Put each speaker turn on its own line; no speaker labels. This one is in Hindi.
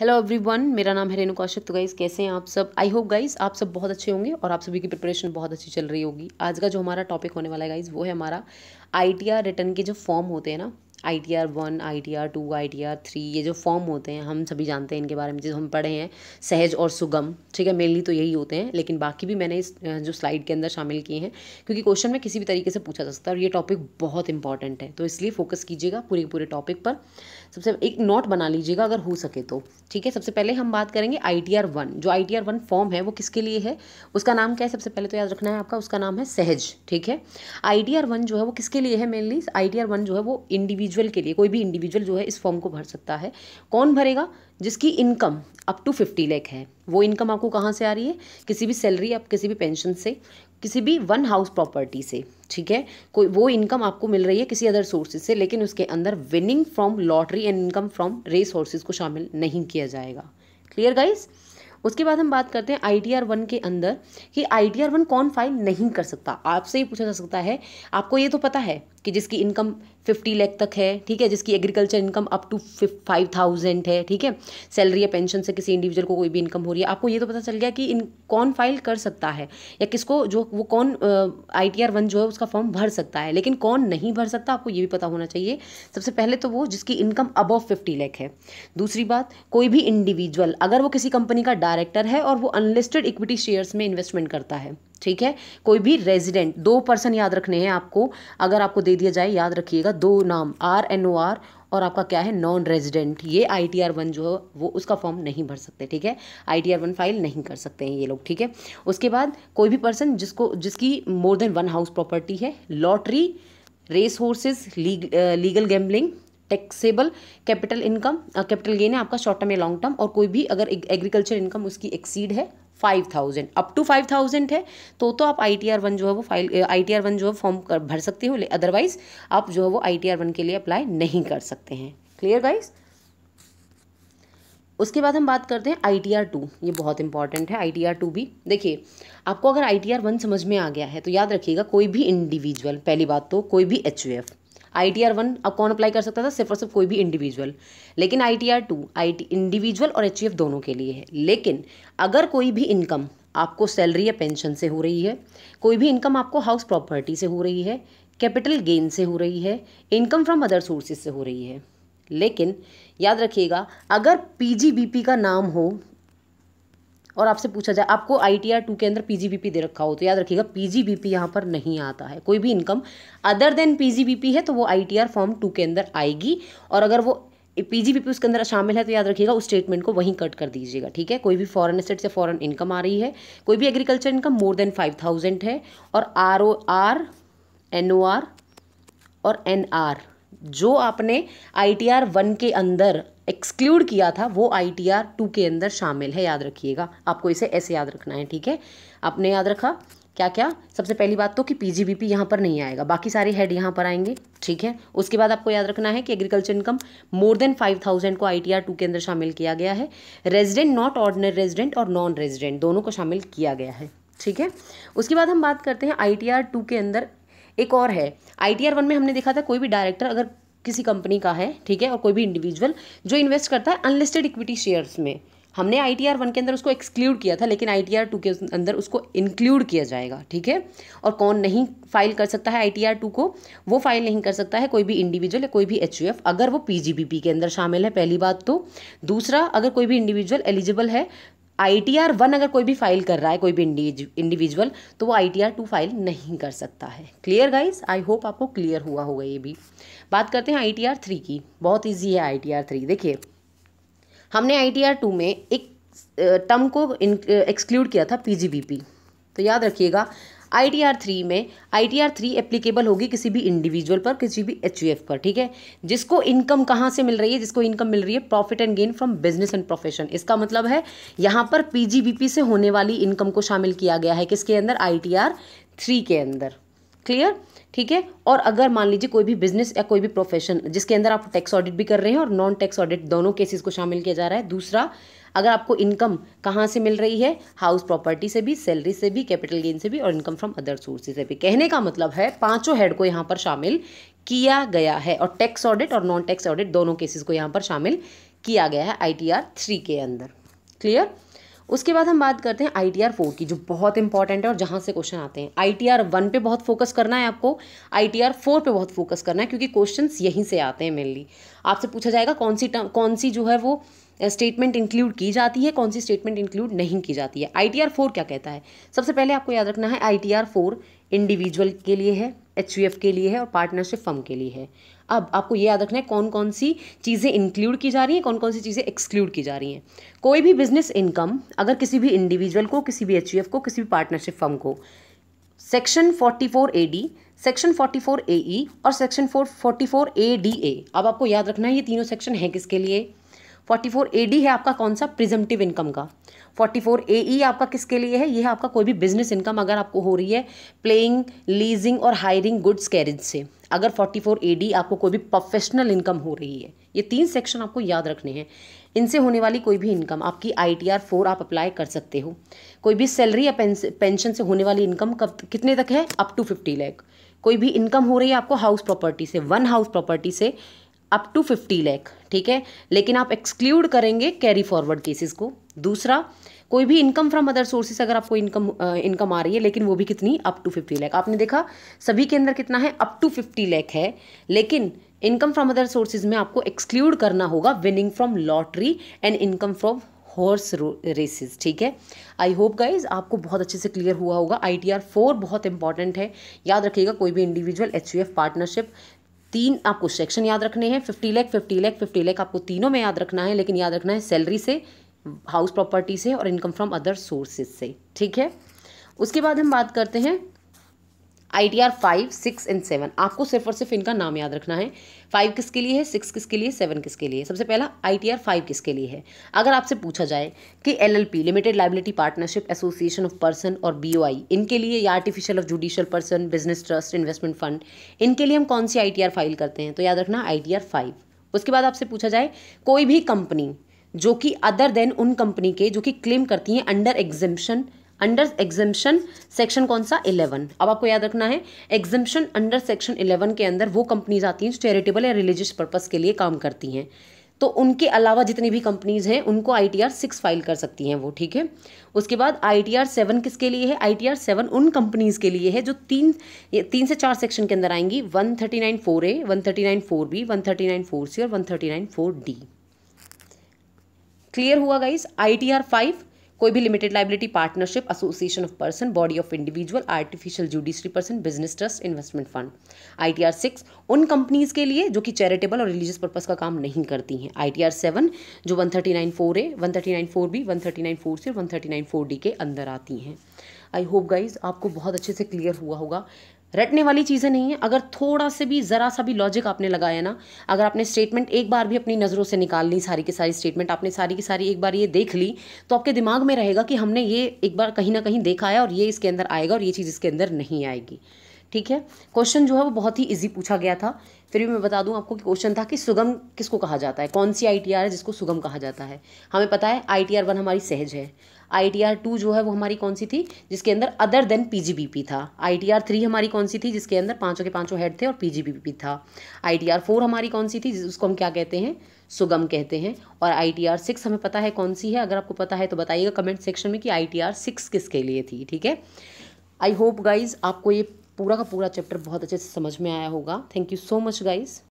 हेलो एवरीवन मेरा नाम है रेणु कौशिक तो गाइज़ कैसे हैं आप सब आई होप गाइज़ आप सब बहुत अच्छे होंगे और आप सभी की प्रिपरेशन बहुत अच्छी चल रही होगी आज का जो हमारा टॉपिक होने वाला है गाइज़ वो है हमारा आई टी रिटर्न के जो फॉर्म होते हैं ना I T R one I T R two I T R three ये जो फॉर्म होते हैं हम सभी जानते हैं इनके बारे में जो हम पढ़े हैं सहज और सुगम ठीक है मेनली तो यही होते हैं लेकिन बाकी भी मैंने इस जो स्लाइड के अंदर शामिल किए हैं क्योंकि क्वेश्चन में किसी भी तरीके से पूछा जा सकता है और ये टॉपिक बहुत इंपॉर्टेंट है तो इसलिए फोकस कीजिएगा पूरे पूरे टॉपिक पर सबसे एक नोट बना लीजिएगा अगर हो सके तो ठीक है सबसे पहले हम बात करेंगे आई टी आर वन जो I T R one form है वो किसके लिए है उसका नाम क्या है सबसे पहले तो याद रखना है आपका उसका नाम है सहज ठीक है आई टी आर वन जो है वो किसके लिए है mainly I T R one जो है वो इंडिविजुअल इंडिविजुअल के लिए कोई भी इंडिविजुअल जो है इस फॉर्म को भर सकता है कौन भरेगा जिसकी income up to fifty lakh है वो इनकम आपको कहाँ से आ रही है किसी भी सैलरी आप किसी भी पेंशन से किसी भी वन हाउस प्रॉपर्टी से ठीक है कोई वो इनकम आपको मिल रही है किसी अदर सोर्सेज से लेकिन उसके अंदर winning from lottery and income from race horses को शामिल नहीं किया जाएगा क्लियर गाइज़ उसके बाद हम बात करते हैं आई टी आर वन के अंदर कि आई टी आर वन कौन फाइल नहीं कर सकता आपसे ही पूछा जा सकता है आपको ये तो पता है कि जिसकी इनकम फिफ्टी लैख तक है ठीक है जिसकी agriculture income up to five thousand है ठीक है सैलरी या पेंशन से किसी इंडिविजुअल को कोई भी इनकम हो रही है आपको ये तो पता चल गया कि इन कौन फाइल कर सकता है या किसको जो वो कौन आई टी आर वन जो है उसका फॉर्म भर सकता है लेकिन कौन नहीं भर सकता आपको ये भी पता होना चाहिए सबसे पहले तो वो जिसकी इनकम अबव फिफ्टी लैख है दूसरी बात कोई भी इंडिविजुअल अगर वो किसी कंपनी का डायरेक्टर है और वो अनलिस्टेड इक्विटी शेयर्स में इन्वेस्टमेंट करता है ठीक है कोई भी रेजिडेंट दो पर्सन याद रखने हैं आपको अगर आपको दे दिया जाए याद रखिएगा दो नाम आर एन ओ आर और आपका क्या है नॉन रेजिडेंट ये आई टी आर वन जो है वो उसका फॉर्म नहीं भर सकते ठीक है I T R one file नहीं कर सकते हैं ये लोग ठीक है उसके बाद कोई भी पर्सन जिसको जिसकी more than one house property है लॉटरी रेस होर्सेज लीग, legal gambling taxable capital income capital gain है आपका शॉर्ट टर्म या लॉन्ग टर्म और कोई भी अगर एग्रीकल्चर इनकम उसकी एक्सीड है five thousand up to five thousand है तो तो आप आई टी आर वन जो है वो file I T R one जो है फॉर्म भर सकते हो अदरवाइज आप जो है वो आई टी आर वन के लिए अप्लाई नहीं कर सकते हैं क्लियर गाइज़ उसके बाद हम बात करते हैं आई टी आर टू ये बहुत इंपॉर्टेंट है आई टी आर टू भी देखिए आपको अगर आई टी आर वन समझ में आ गया है तो याद रखिएगा कोई भी इंडिविजुअल पहली बात तो कोई भी H U F I T R one अब कौन अप्लाई कर सकता था सिर्फ और सिर्फ कोई भी इंडिविजुअल लेकिन I T R two I T individual और एच ई एफ दोनों के लिए है लेकिन अगर कोई भी इनकम आपको सैलरी या पेंशन से हो रही है कोई भी इनकम आपको हाउस प्रॉपर्टी से हो रही है कैपिटल गेन से हो रही है इनकम फ्रॉम अदर सोर्सेज से हो रही है लेकिन याद रखिएगा अगर पी का नाम हो और आपसे पूछा जाए आपको आई टी आर टू के अंदर पी जी बी पी दे रखा हो तो याद रखिएगा पी जी बी पी यहाँ पर नहीं आता है कोई भी income other than P G B P है तो वो I T R form two के अंदर आएगी और अगर वो पीजीबीपी उसके अंदर शामिल है तो याद रखिएगा उस स्टेटमेंट को वहीं कट कर दीजिएगा ठीक है कोई भी फॉरेन एसेट से फॉरेन इनकम आ रही है कोई भी agriculture income more than five thousand है और R O R N O R और एन आर जो आपने आई टी आर वन के अंदर एक्सक्लूड किया था वो आई टी आर टू के अंदर शामिल है याद रखिएगा आपको इसे ऐसे याद रखना है ठीक है आपने याद रखा क्या क्या सबसे पहली बात तो कि पी जी बी पी यहाँ पर नहीं आएगा बाकी सारे हेड यहाँ पर आएंगे ठीक है उसके बाद आपको याद रखना है कि agriculture income more than five thousand को आई टी आर टू के अंदर शामिल किया गया है रेजिडेंट नॉट ऑर्डनर रेजिडेंट और नॉन रेजिडेंट दोनों को शामिल किया गया है ठीक है उसके बाद हम बात करते हैं आई टी आर टू के अंदर एक और है आई टी आर वन में हमने देखा था कोई भी डायरेक्टर अगर किसी कंपनी का है ठीक है और कोई भी इंडिविजुअल जो इन्वेस्ट करता है अनलिस्टेड इक्विटी शेयर्स में हमने आई टी आर वन के अंदर उसको एक्सक्लूड किया था लेकिन आई टी आर टू के अंदर उसको इंक्लूड किया जाएगा ठीक है और कौन नहीं फाइल कर सकता है आई टी आर टू को वो फाइल नहीं कर सकता है कोई भी इंडिविजुअल या कोई भी एच यू एफ अगर वो पी जी बी पी के अंदर शामिल है पहली बात तो दूसरा अगर कोई भी इंडिविजुअल एलिजिबल है आई टी आर वन अगर कोई भी फाइल कर रहा है कोई भी इंडिविजुअल तो वो I T R two file नहीं कर सकता है क्लियर गाइज आई होप आपको क्लियर हुआ होगा ये भी बात करते हैं आई टी आर थ्री की बहुत ईजी है आई टी आर थ्री देखिए हमने आई टी आर टू में एक टर्म को एक्सक्लूड किया था पी जी बी पी तो याद रखिएगा आई टी आर थ्री में I T R three applicable होगी किसी भी इंडिविजुअल पर किसी भी एच यू एफ पर ठीक है जिसको इनकम कहाँ से मिल रही है जिसको इनकम मिल रही है profit and gain from business and profession इसका मतलब है यहाँ पर पी जी बी पी से होने वाली इनकम को शामिल किया गया है किसके अंदर आई टी आर थ्री के अंदर क्लियर ठीक है और अगर मान लीजिए कोई भी बिजनेस या कोई भी प्रोफेशन जिसके अंदर आप टैक्स ऑडिट भी कर रहे हैं और नॉन टैक्स ऑडिट दोनों केसेस को शामिल किया जा रहा है दूसरा अगर आपको इनकम कहाँ से मिल रही है हाउस प्रॉपर्टी से भी सैलरी से भी कैपिटल गेन से भी और इनकम फ्रॉम अदर सोर्सेज से भी कहने का मतलब है पांचों हेड को यहाँ पर शामिल किया गया है और टैक्स ऑडिट और नॉन टैक्स ऑडिट दोनों केसेस को यहाँ पर शामिल किया गया है आई टी आर थ्री के अंदर क्लियर उसके बाद हम बात करते हैं आई टी आर फोर की जो बहुत इंपॉर्टेंट है और जहाँ से क्वेश्चन आते हैं आई टी आर वन पर बहुत फोकस करना है आपको आई टी आर फोर पर बहुत फोकस करना है क्योंकि क्वेश्चन यहीं से आते हैं मेनली आपसे पूछा जाएगा कौन सी टर्म कौन सी जो है वो स्टेटमेंट इंक्लूड की जाती है कौन सी स्टेटमेंट इंक्लूड नहीं की जाती है आई टी आर फोर क्या कहता है सबसे पहले आपको याद रखना है I T R four individual के लिए है एच के लिए है और पार्टनरशिप फर्म के लिए है अब आपको ये याद रखना है कौन कौन सी चीज़ें इंक्लूड की जा रही हैं कौन कौन सी चीज़ें एक्सक्लूड की जा रही हैं कोई भी बिजनेस इनकम अगर किसी भी इंडिविजुअल को किसी भी एच को किसी भी पार्टनरशिप फर्म को section forty four section 44 E और सेक्शन फोर डी ए अब आपको याद रखना है ये तीनों सेक्शन है किसके लिए फोर्टी फोर ए डी है आपका कौन सा प्रिजमटिव इनकम का forty four A E e आपका किसके लिए है यह है आपका कोई भी बिजनेस इनकम अगर आपको हो रही है प्लेइंग लीजिंग और हायरिंग गुड्स कैरेज से अगर फोर्टी फोर ए डी आपको कोई भी प्रोफेशनल इनकम हो रही है ये तीन सेक्शन आपको याद रखने हैं इनसे होने वाली कोई भी इनकम आपकी आई टी आर फोर आप अप्लाई कर सकते हो कोई भी सैलरी या पेंशन से होने वाली इनकम कब कितने तक है अप टू फिफ्टी लैख कोई भी इनकम हो रही है आपको हाउस प्रॉपर्टी से वन हाउस प्रॉपर्टी से अप टू फिफ्टी लैख ठीक है लेकिन आप एक्सक्लूड करेंगे कैरी फॉरवर्ड केसेस को दूसरा कोई भी इनकम फ्रॉम अदर सोर्सेस अगर आपको इनकम इनकम आ रही है लेकिन वो भी कितनी अप टू फिफ्टी लैख आपने देखा सभी के अंदर कितना है अप टू फिफ्टी लैख है लेकिन इनकम फ्रॉम अदर सोर्सेज में आपको एक्सक्लूड करना होगा winning from lottery and income from horse races ठीक है आई होप गाइज आपको बहुत अच्छे से क्लियर हुआ होगा आई टी आर फोर बहुत इंपॉर्टेंट है याद रखिएगा कोई भी individual H U F partnership तीन आपको सेक्शन याद रखने हैं fifty lakh fifty lakh fifty lakh आपको तीनों में याद रखना है लेकिन याद रखना है सैलरी से हाउस प्रॉपर्टी से और इनकम फ्रॉम अदर सोर्सेज से ठीक है उसके बाद हम बात करते हैं I T R five six and seven आपको सिर्फ और सिर्फ इनका नाम याद रखना है फाइव किसके लिए है सिक्स किसके लिए सेवन किसके लिए सबसे पहला आई टी आर फाइव किसके लिए है अगर आपसे पूछा जाए कि L L P limited liability partnership association of person और बी ओ आई इनके लिए या artificial of judicial person business trust investment fund इनके लिए हम कौन सी आई टी आर फाइल करते हैं तो याद रखना आई टी आर फाइव उसके बाद आपसे पूछा जाए कोई भी कंपनी जो कि अदर देन उन कंपनी के जो कि क्लेम करती हैं under exemption under exemption section कौन सा इलेवन अब आपको याद रखना है एग्जिमशन अंडर सेक्शन इलेवन के अंदर वो कंपनीज आती हैं जो चैरिटेबल या रिलीजियस पर्पज़ के लिए काम करती हैं तो उनके अलावा जितनी भी कंपनीज हैं उनको I T R six file कर सकती हैं वो ठीक है उसके बाद आई टी आर सेवन किसके लिए है आई टी आर सेवन उन कंपनीज़ के लिए है जो तीन तीन से चार सेक्शन के अंदर आएंगी one thirty nine four A one thirty nine four B one thirty nine four C और one thirty nine four D clear हुआ guys I T R five कोई भी limited liability partnership association of person body of individual artificial judiciary person business trust investment fund I T R six उन कंपनीज के लिए जो कि चैरिटेबल और रिलीजियस पर्पज का काम नहीं करती हैं आई टी आर सेवन जो one thirty nine four A one thirty nine four B one thirty nine four C और one thirty nine four D के अंदर आती हैं आई होप गाइज आपको बहुत अच्छे से क्लियर हुआ होगा रटने वाली चीज़ें नहीं है अगर थोड़ा से भी ज़रा सा भी लॉजिक आपने लगाया ना अगर आपने स्टेटमेंट एक बार भी अपनी नज़रों से निकाल ली सारी की सारी स्टेटमेंट आपने सारी की सारी एक बार ये देख ली तो आपके दिमाग में रहेगा कि हमने ये एक बार कहीं ना कहीं देखा है और ये इसके अंदर आएगा और ये चीज़ इसके अंदर नहीं आएगी ठीक है क्वेश्चन जो है वो बहुत ही ईजी पूछा गया था फिर भी मैं बता दूं आपको कि क्वेश्चन था कि सुगम किसको कहा जाता है कौन सी आईटीआर है जिसको सुगम कहा जाता है हमें पता है आईटीआर वन हमारी सहज है आई टू जो है वो हमारी कौन सी थी जिसके अंदर अदर देन पी था आई टी थ्री हमारी कौन सी थी जिसके अंदर पाँचों के पाँचों हेड थे और पी था आई टी फोर हमारी कौन सी थी उसको हम क्या कहते हैं सुगम कहते हैं और आई टी आर सिक्स हमें पता है कौन सी है अगर आपको पता है तो बताइएगा कमेंट सेक्शन में कि आई टी आर सिक्स किसके लिए थी ठीक है आई होप गाइज आपको ये पूरा का पूरा चैप्टर बहुत अच्छे से समझ में आया होगा thank you so much guys